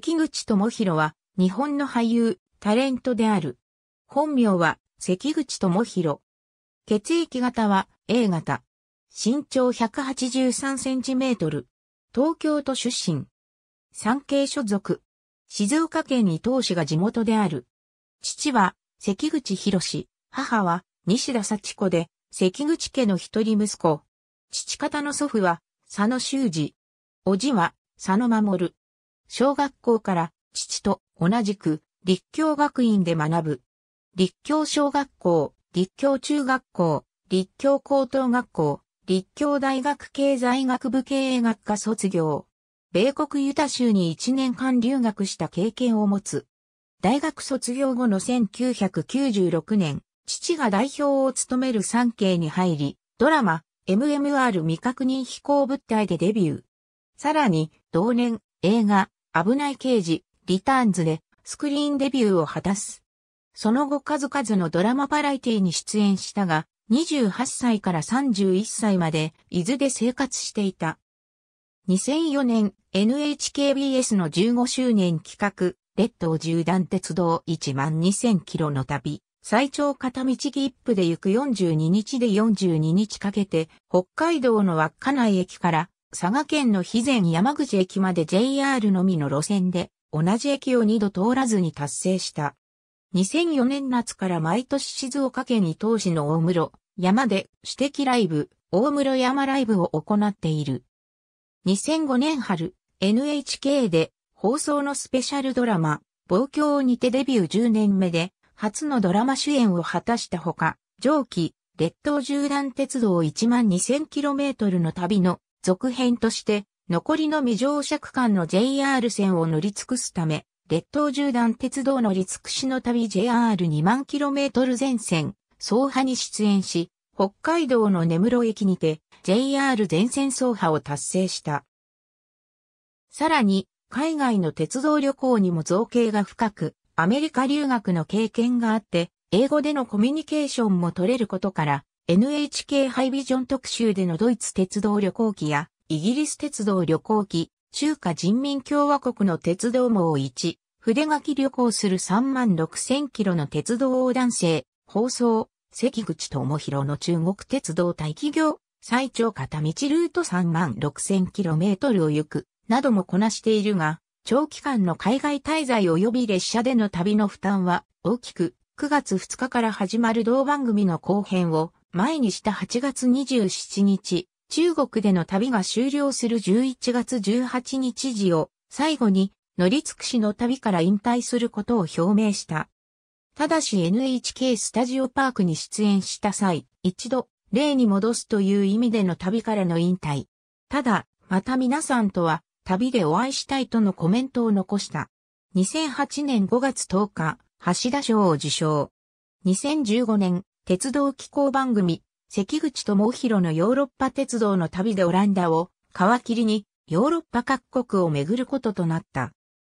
関口智弘は、日本の俳優、タレントである。本名は、関口智弘。血液型は、A 型。身長183センチメートル。東京都出身。産経所属。静岡県に当市が地元である。父は、関口博母は、西田幸子で、関口家の一人息子。父方の祖父は、佐野修二。叔父は、佐野守。小学校から父と同じく立教学院で学ぶ。立教小学校、立教中学校、立教高等学校、立教大学経済学部経営学科卒業。米国ユタ州に1年間留学した経験を持つ。大学卒業後の1996年、父が代表を務める産経に入り、ドラマ、MMR 未確認飛行物体でデビュー。さらに、同年、映画、危ない刑事、リターンズでスクリーンデビューを果たす。その後数々のドラマバラエティに出演したが、28歳から31歳まで伊豆で生活していた。2004年 NHKBS の15周年企画、列島縦断鉄道1万2000キロの旅、最長片道切符で行く42日で42日かけて、北海道の稚内駅から佐賀県の肥前山口駅まで JR のみの路線で、同じ駅を2度通らずに達成した。2004年夏から毎年静岡県伊東市の大室山で私的ライブ、大室山ライブを行っている。2005年春、NHK で放送のスペシャルドラマ、望郷にてデビュー10年目で、初のドラマ主演を果たしたほか、上記、列島縦断鉄道 12000km の旅の続編として、残りの未乗車区間の JR 線を乗り尽くすため、列島縦断鉄道乗り尽くしの旅 JR2 万 km 全線、総破に出演し、北海道の根室駅にて JR 全線総破を達成した。さらに、海外の鉄道旅行にも造形が深く、アメリカ留学の経験があって、英語でのコミュニケーションも取れることから、NHK ハイビジョン特集でのドイツ鉄道旅行記やイギリス鉄道旅行記、中華人民共和国の鉄道網1、筆書き旅行する3万6000キロの鉄道横断性、放送、関口智博の中国鉄道大企業、最長片道ルート3万6000キロメートルを行く、などもこなしているが、長期間の海外滞在及び列車での旅の負担は大きく、9月2日から始まる同番組の後編を前にした8月27日、中国での旅が終了する11月18日時を最後に乗り尽くしの旅から引退することを表明した。ただし NHK スタジオパークに出演した際、一度、例に戻すという意味での旅からの引退。ただ、また皆さんとは旅でお会いしたいとのコメントを残した。2008年5月10日、橋田賞を受賞。2015年鉄道機構番組、関口智弘のヨーロッパ鉄道の旅でオランダを皮切りにヨーロッパ各国を巡ることとなった。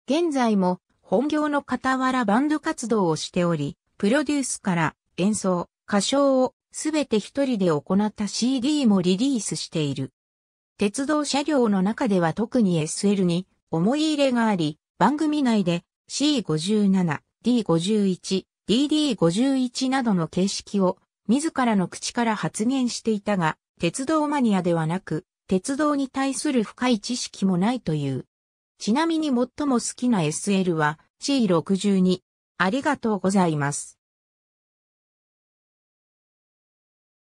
現在も本業の傍らバンド活動をしており、プロデュースから演奏、歌唱をすべて一人で行った CD もリリースしている。鉄道車両の中では特に SL に思い入れがあり、番組内で C57、D51、DD51 などの形式を自らの口から発言していたが、鉄道マニアではなく、鉄道に対する深い知識もないという。ちなみに最も好きな SL は C62。ありがとうございます。